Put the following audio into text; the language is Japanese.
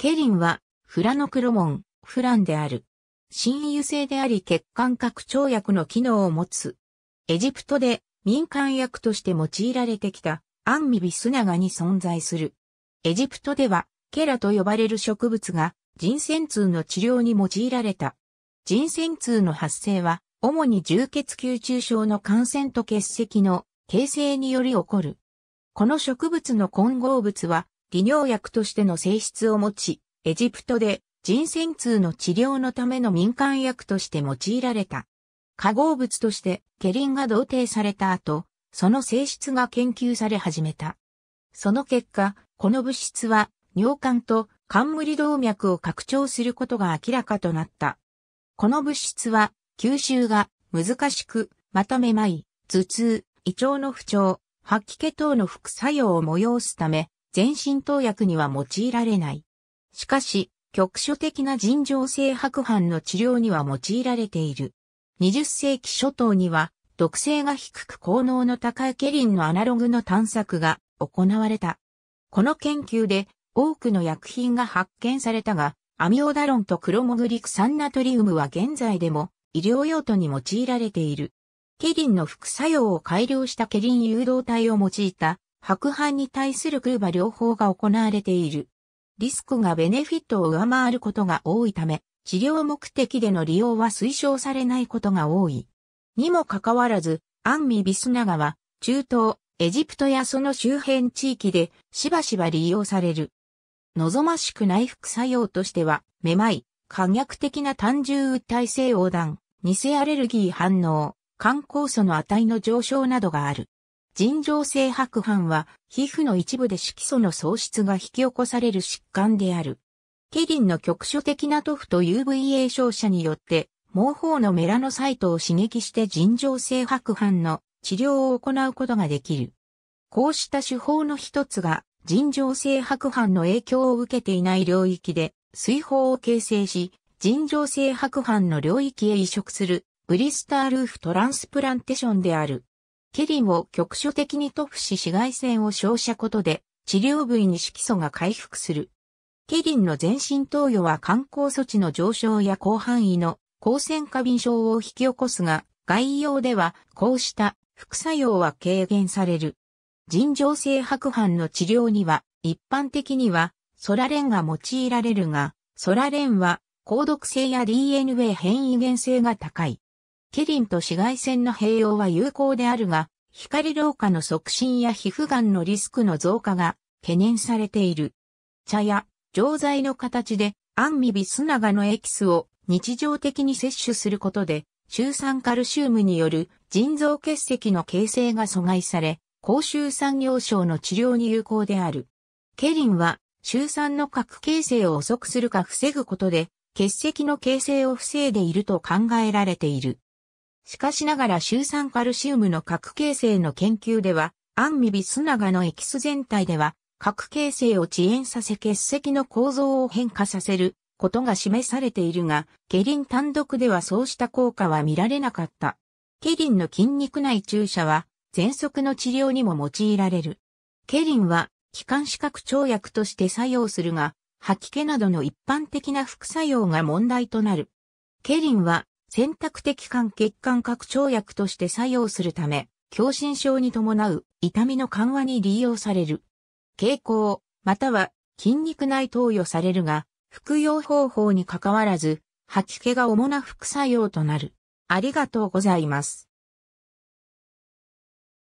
ケリンは、フラノクロモン、フランである。新油性であり血管拡張薬の機能を持つ。エジプトで民間薬として用いられてきたアンミビスナガに存在する。エジプトではケラと呼ばれる植物が人腺痛の治療に用いられた。人腺痛の発生は主に重血吸中症の感染と血石の形成により起こる。この植物の混合物は利尿薬としての性質を持ち、エジプトで人腺痛の治療のための民間薬として用いられた。化合物としてケリンが同定された後、その性質が研究され始めた。その結果、この物質は尿管と冠動脈を拡張することが明らかとなった。この物質は吸収が難しく、まためまい、頭痛、胃腸の不調、き気等の副作用を催すため、全身投薬には用いられない。しかし、局所的な尋常性白斑の治療には用いられている。20世紀初頭には、毒性が低く効能の高いケリンのアナログの探索が行われた。この研究で多くの薬品が発見されたが、アミオダロンとクロモグリク酸ナトリウムは現在でも医療用途に用いられている。ケリンの副作用を改良したケリン誘導体を用いた白飯に対する空バ両方が行われている。リスクがベネフィットを上回ることが多いため、治療目的での利用は推奨されないことが多い。にもかかわらず、アンミ・ビスナガは、中東、エジプトやその周辺地域で、しばしば利用される。望ましくない副作用としては、めまい、可逆的な単純体体性横断、偽アレルギー反応、肝酵素の値の上昇などがある。尋常性白斑は、皮膚の一部で色素の喪失が引き起こされる疾患である。ケリンの局所的な塗布と UVA 照射によって、毛包のメラノサイトを刺激して尋常性白斑の治療を行うことができる。こうした手法の一つが、尋常性白斑の影響を受けていない領域で、水泡を形成し、尋常性白斑の領域へ移植する、ブリスタールーフトランスプランテションである。ケリンを局所的に塗布し紫外線を照射ことで治療部位に色素が回復する。ケリンの全身投与は観光措置の上昇や広範囲の光線過敏症を引き起こすが、概要ではこうした副作用は軽減される。尋常性白斑の治療には一般的にはソラレンが用いられるが、ソラレンは高毒性や DNA 変異原性が高い。ケリンと紫外線の併用は有効であるが、光老化の促進や皮膚がんのリスクの増加が懸念されている。茶や錠剤の形でアンミビスナガのエキスを日常的に摂取することで、中酸カルシウムによる腎臓結石の形成が阻害され、高臭産業症の治療に有効である。ケリンは、中酸の核形成を遅くするか防ぐことで、結石の形成を防いでいると考えられている。しかしながら周酸カルシウムの核形成の研究では、アンミビスナガのエキス全体では、核形成を遅延させ結石の構造を変化させることが示されているが、ケリン単独ではそうした効果は見られなかった。ケリンの筋肉内注射は、喘息の治療にも用いられる。ケリンは、気管視覚腸薬として作用するが、吐き気などの一般的な副作用が問題となる。ケリンは、選択的間血管拡張薬として作用するため、狭心症に伴う痛みの緩和に利用される。傾向、または筋肉内投与されるが、服用方法に関わらず、吐き気が主な副作用となる。ありがとうございます。